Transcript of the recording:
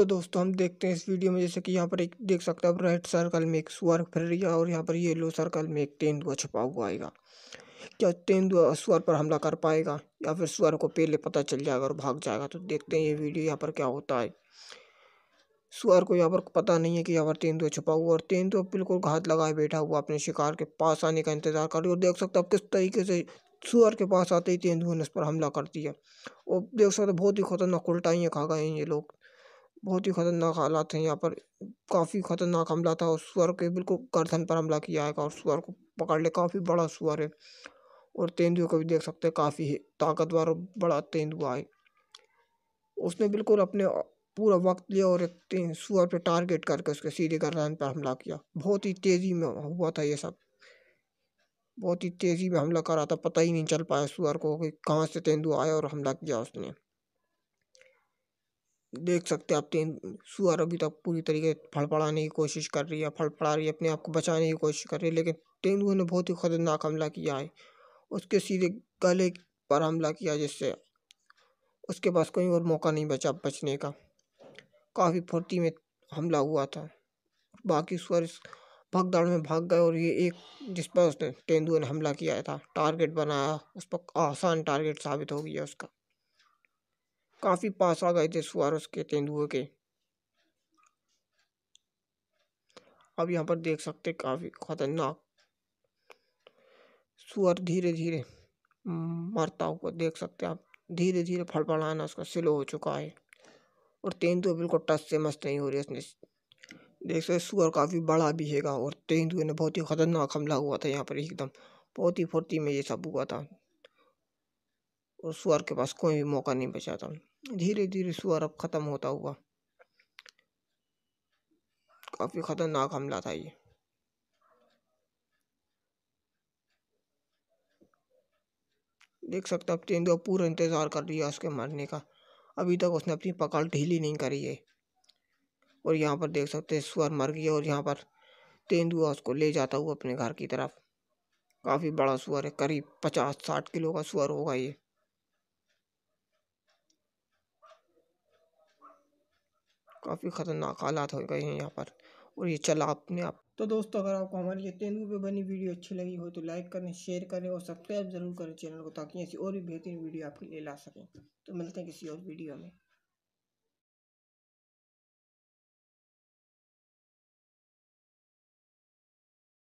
तो दोस्तों हम देखते हैं इस वीडियो में जैसे कि यहाँ पर एक देख सकते हैं आप रेड सर्कल में एक स्वर फिर रही है और यहाँ पर येलो सर्कल में एक तेंदुआ छुपा हुआ आएगा क्या तेंदुआ स्वर पर हमला कर पाएगा या फिर स्वर को पहले पता चल जाएगा और भाग जाएगा तो देखते हैं ये वीडियो यहाँ पर क्या होता है सुअर को यहाँ पर पता नहीं है कि यहाँ पर तेंदुआ छुपा हुआ और तेंदुआ बिल्कुल घात लगाए बैठा हुआ अपने शिकार के पास आने का इंतजार कर रही और देख सकते हो आप किस तरीके से सुअर के पास आते ही तेंदुए ने उस पर हमला कर दिया और देख सकते बहुत ही खतरनाक उल्टाइयाँ खा गए हैं ये लोग बहुत ही ख़तरनाक हालात हैं यहाँ पर काफ़ी ख़तरनाक हमला था और सुअर के बिल्कुल गर्दन पर हमला किया है और सुअर को पकड़ ले काफ़ी बड़ा सुअर है और तेंदुए को भी देख सकते हैं काफ़ी ताकतवर और बड़ा तेंदुआ है उसने बिल्कुल अपने पूरा वक्त लिया और एक सुअर पर टारगेट करके उसके सीधे गर्दन पर हमला किया बहुत ही तेज़ी में हुआ था ये सब बहुत ही तेज़ी में हमला करा था पता ही नहीं चल पाया सुअर को कि कहाँ से तेंदुआ आया और हमला किया उसने देख सकते हैं आप तीन सुअर अभी तक पूरी तरीके से फड़फड़ाने की कोशिश कर रही है फड़फड़ा रही है अपने आप को बचाने की कोशिश कर रही है लेकिन तेंदुए ने बहुत ही खतरनाक हमला किया है उसके सीधे गले पर हमला किया जिससे उसके पास कोई और मौका नहीं बचा बचने का काफ़ी फुर्ती में हमला हुआ था बाकी सुअर इस भागदाड़ में भाग गए और ये एक जिस पर उसने तेंदुए ने हमला किया था टारगेट बनाया उस पर आसान टारगेट साबित हो गया उसका काफ़ी पास आ गए थे सुआरस के तेंदुए के अब यहाँ पर देख सकते काफ़ी खतरनाक सुअर धीरे धीरे मरता हुआ देख सकते आप धीरे धीरे फड़फड़ाना उसका स्लो हो चुका है और तेंदुए बिल्कुल टच से मस्त नहीं हो रही इसने देख सकते सुअर काफ़ी बड़ा भी हैगा और तेंदुए ने बहुत ही ख़तरनाक हमला हुआ था यहाँ पर एकदम बहुत ही फुर्ती में ये सब हुआ था और सुअर के पास कोई भी मौका नहीं बचा था धीरे धीरे अब ख़त्म होता हुआ काफ़ी ख़तरनाक हमला था ये देख सकते अब तेंदुआ पूरा इंतज़ार कर रही है उसके मरने का अभी तक उसने अपनी पकड़ ढीली नहीं करी है और यहाँ पर देख सकते हैं सुअर मर गया और यहाँ पर तेंदुआ उसको ले जाता हुआ अपने घर की तरफ काफ़ी बड़ा सुअर है करीब पचास साठ किलो का सुअर होगा ये काफ़ी ख़तरनाक हालात हो गए हैं यहाँ पर और ये चला अपने आप तो दोस्तों अगर आपको हमारी ये तेंदुए पे बनी वीडियो अच्छी लगी हो तो लाइक करें शेयर करें और सब्सक्राइब जरूर करें चैनल को ताकि ऐसी और भी बेहतरीन वीडियो आपके लिए ला सकें तो मिलते हैं किसी और वीडियो में